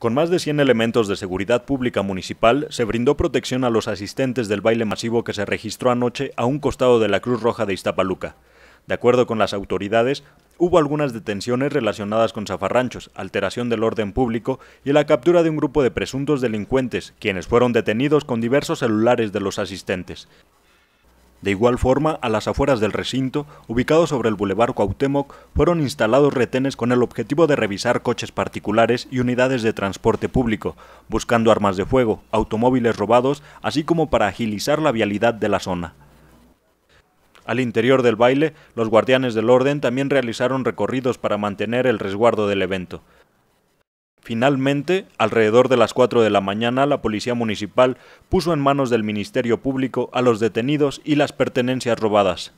Con más de 100 elementos de seguridad pública municipal, se brindó protección a los asistentes del baile masivo que se registró anoche a un costado de la Cruz Roja de Iztapaluca. De acuerdo con las autoridades, hubo algunas detenciones relacionadas con zafarranchos, alteración del orden público y la captura de un grupo de presuntos delincuentes, quienes fueron detenidos con diversos celulares de los asistentes. De igual forma, a las afueras del recinto, ubicado sobre el bulevar Cuauhtémoc, fueron instalados retenes con el objetivo de revisar coches particulares y unidades de transporte público, buscando armas de fuego, automóviles robados, así como para agilizar la vialidad de la zona. Al interior del baile, los guardianes del orden también realizaron recorridos para mantener el resguardo del evento. Finalmente, alrededor de las 4 de la mañana, la Policía Municipal puso en manos del Ministerio Público a los detenidos y las pertenencias robadas.